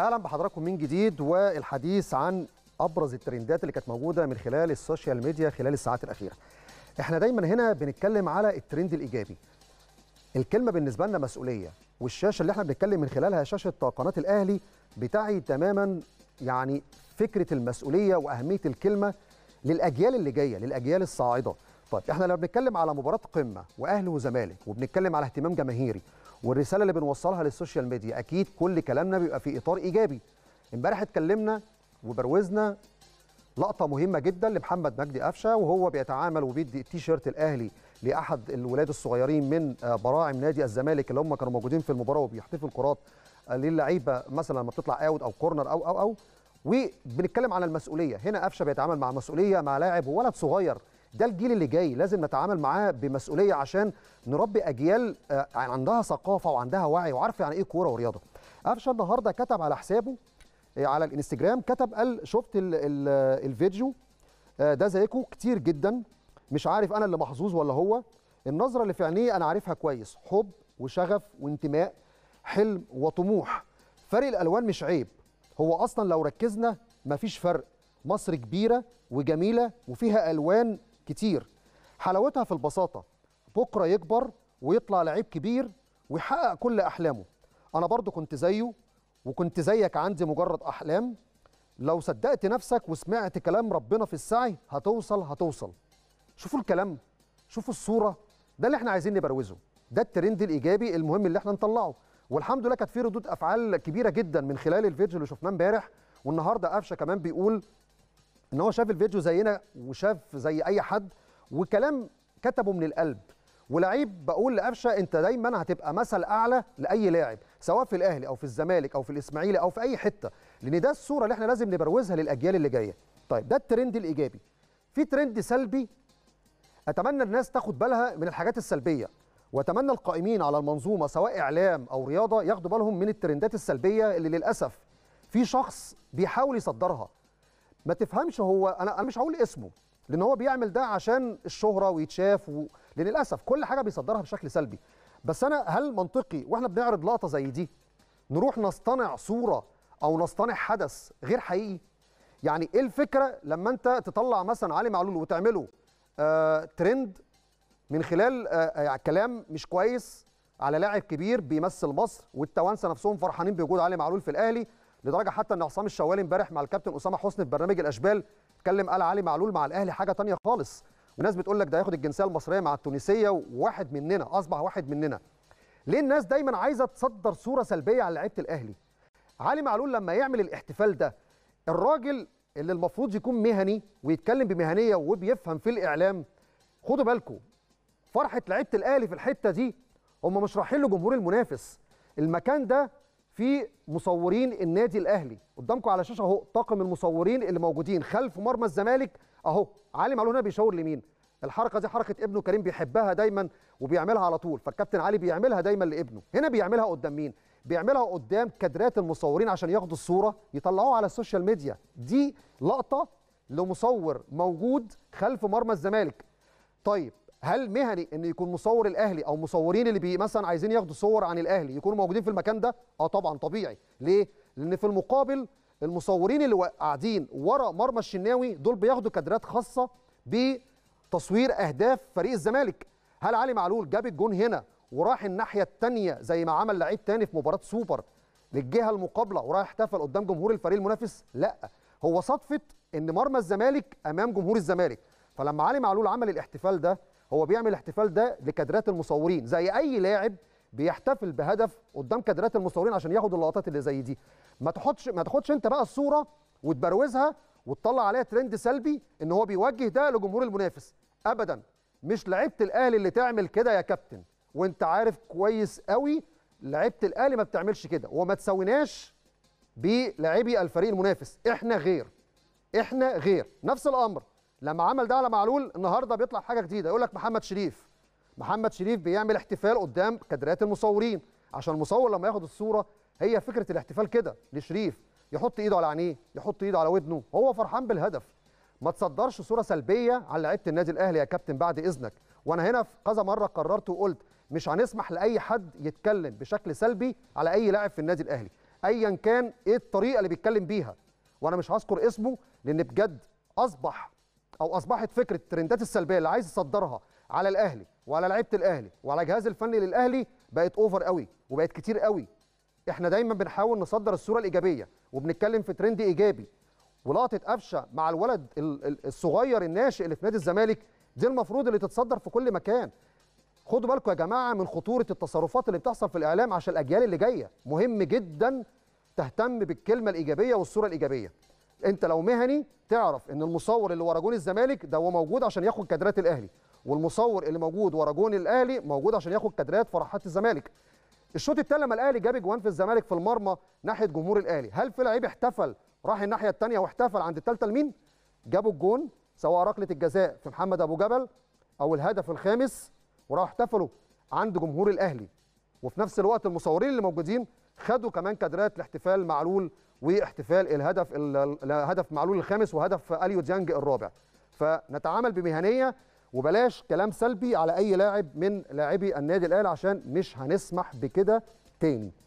اهلا بحضراتكم من جديد والحديث عن ابرز الترندات اللي كانت موجوده من خلال السوشيال ميديا خلال الساعات الاخيره احنا دايما هنا بنتكلم على الترند الايجابي الكلمه بالنسبه لنا مسؤوليه والشاشه اللي احنا بنتكلم من خلالها شاشه قناه الاهلي بتعي تماما يعني فكره المسؤوليه واهميه الكلمه للاجيال اللي جايه للاجيال الصاعده طيب احنا لما بنتكلم على مباراه قمه واهلي وزمالك وبنتكلم على اهتمام جماهيري والرساله اللي بنوصلها للسوشيال ميديا اكيد كل كلامنا بيبقى في اطار ايجابي امبارح اتكلمنا وبروزنا لقطه مهمه جدا لمحمد مجدي قفشه وهو بيتعامل وبيدي التيشيرت الاهلي لاحد الولاد الصغيرين من آه، براعم نادي الزمالك اللي هم كانوا موجودين في المباراه وبيحتفوا الكرات آه، للعيبه مثلا لما بتطلع اوت او كورنر او او او وبنتكلم على المسؤوليه هنا قفشه بيتعامل مع مسؤوليه مع لاعب وولد صغير ده الجيل اللي جاي لازم نتعامل معاه بمسؤوليه عشان نربي اجيال آه، يعني عندها ثقافه وعندها وعي وعارفه يعني ايه كوره ورياضه قفشه النهارده كتب على حسابه آه، على الانستجرام كتب قال شفت الـ الـ آه، الفيديو ده زيكم كتير جدا مش عارف انا اللي محظوظ ولا هو النظره اللي في عينيه انا عارفها كويس حب وشغف وانتماء حلم وطموح فرق الالوان مش عيب هو اصلا لو ركزنا مفيش فرق مصر كبيره وجميله وفيها الوان كتير حلاوتها في البساطه بكره يكبر ويطلع لعيب كبير ويحقق كل احلامه انا برضو كنت زيه وكنت زيك عندي مجرد احلام لو صدقت نفسك وسمعت كلام ربنا في السعي هتوصل هتوصل شوفوا الكلام شوفوا الصوره ده اللي احنا عايزين نبروزه ده الترند الايجابي المهم اللي احنا نطلعه والحمد لله كانت في ردود افعال كبيره جدا من خلال الفيديو اللي شفناه امبارح والنهارده قفشه كمان بيقول ان هو شاف الفيديو زينا وشاف زي اي حد وكلام كتبه من القلب ولعيب بقول لقفشه انت دايما هتبقى مثل اعلى لاي لاعب سواء في الاهلي او في الزمالك او في الاسماعيلي او في اي حته لان ده الصوره اللي احنا لازم نبروزها للاجيال اللي جايه طيب ده الترند الايجابي في ترند سلبي اتمنى الناس تاخد بالها من الحاجات السلبيه واتمنى القائمين على المنظومه سواء اعلام او رياضه ياخدوا بالهم من الترندات السلبيه اللي للاسف في شخص بيحاول يصدرها ما تفهمش هو انا انا مش هقول اسمه لان هو بيعمل ده عشان الشهره ويتشاف و... للاسف كل حاجه بيصدرها بشكل سلبي بس انا هل منطقي واحنا بنعرض لقطه زي دي نروح نصطنع صوره او نصطنع حدث غير حقيقي يعني ايه الفكره لما انت تطلع مثلا علي معلول وتعمله آه ترند من خلال آه يعني كلام مش كويس على لاعب كبير بيمثل مصر والتوانسه نفسهم فرحانين بوجود علي معلول في الاهلي لدرجه حتى ان عصام الشوالي امبارح مع الكابتن اسامه حسني في برنامج الاشبال اتكلم قال علي معلول مع الاهلي حاجه ثانيه خالص وناس بتقول لك ده هياخد الجنسيه المصريه مع التونسيه وواحد مننا اصبح واحد مننا ليه الناس دايما عايزه تصدر صوره سلبيه على لعيبه الاهلي علي معلول لما يعمل الاحتفال ده الراجل اللي المفروض يكون مهني ويتكلم بمهنيه وبيفهم في الاعلام خدوا بالكم فرحه لعيبه الاهلي في الحته دي هم مش رايحين لجمهور المنافس المكان ده في مصورين النادي الاهلي قدامكم على شاشه اهو طاقم المصورين اللي موجودين خلف مرمى الزمالك اهو علي معلول هنا بيشاور لمين الحركه دي حركه ابنه كريم بيحبها دايما وبيعملها على طول فالكابتن علي بيعملها دايما لابنه هنا بيعملها قدام مين بيعملها قدام كادرات المصورين عشان ياخدوا الصوره يطلعوها على السوشيال ميديا دي لقطه لمصور موجود خلف مرمى الزمالك طيب هل مهني ان يكون مصور الاهلي او مصورين اللي بي مثلا عايزين ياخدوا صور عن الاهلي يكونوا موجودين في المكان ده اه طبعا طبيعي ليه لان في المقابل المصورين اللي قاعدين ورا مرمى الشناوي دول بياخدوا كادرات خاصه بتصوير اهداف فريق الزمالك هل علي معلول جاب الجون هنا وراح الناحيه الثانيه زي ما عمل لعيب تاني في مباراه سوبر للجهه المقابله وراح احتفل قدام جمهور الفريق المنافس لا هو صدفه ان مرمى الزمالك امام جمهور الزمالك فلما علي معلول عمل الاحتفال ده هو بيعمل الاحتفال ده لكادرات المصورين زي اي لاعب بيحتفل بهدف قدام كادرات المصورين عشان ياخد اللقطات اللي زي دي ما تحطش ما تاخدش انت بقى الصوره وتبروزها وتطلع عليها ترند سلبي ان هو بيوجه ده لجمهور المنافس ابدا مش لعيبه الاهلي اللي تعمل كده يا كابتن وانت عارف كويس قوي لعيبه الاهلي ما بتعملش كده وما تساويناش بلاعبي الفريق المنافس احنا غير احنا غير نفس الامر لما عمل ده على معلول النهارده بيطلع حاجه جديده يقول لك محمد شريف محمد شريف بيعمل احتفال قدام كادرات المصورين عشان المصور لما ياخد الصوره هي فكره الاحتفال كده لشريف يحط ايده على عينيه يحط ايده على ودنه هو فرحان بالهدف ما تصدرش صوره سلبيه على لعيبه النادي الاهلي يا كابتن بعد اذنك وانا هنا في كذا مره قررت وقلت مش هنسمح لاي حد يتكلم بشكل سلبي على اي لاعب في النادي الاهلي ايا كان ايه الطريقه اللي بيتكلم بيها وانا مش هذكر اسمه لان بجد اصبح او اصبحت فكره الترندات السلبيه اللي عايز يصدرها على الاهلي وعلى لعيبه الاهلي وعلى الجهاز الفني للاهلي بقت اوفر قوي وبقت كتير قوي احنا دايما بنحاول نصدر الصوره الايجابيه وبنتكلم في ترند ايجابي ولقطه قفشه مع الولد الصغير الناشئ اللي في نادي الزمالك دي المفروض اللي تتصدر في كل مكان خدوا بالكم يا جماعه من خطوره التصرفات اللي بتحصل في الاعلام عشان الاجيال اللي جايه مهم جدا تهتم بالكلمه الايجابيه والصوره الايجابيه انت لو مهني تعرف ان المصور اللي ورا جون الزمالك ده هو موجود عشان ياخد كادرات الاهلي والمصور اللي موجود ورا جون الاهلي موجود عشان ياخد كادرات فرحات الزمالك الشوط الثاني لما الاهلي جاب جوان في الزمالك في المرمى ناحيه جمهور الاهلي هل في لعيب احتفل راح الناحيه الثانيه واحتفل عند الثالثه لمين جابوا الجون سواء ركله الجزاء في محمد ابو جبل او الهدف الخامس وراحوا احتفلوا عند جمهور الاهلي وفي نفس الوقت المصورين اللي موجودين خدوا كمان كادرات الاحتفال معلول واحتفال الهدف هدف معلول الخامس وهدف اليو ديانج الرابع فنتعامل بمهنيه وبلاش كلام سلبي على اي لاعب من لاعبي النادي الاهلي عشان مش هنسمح بكده تاني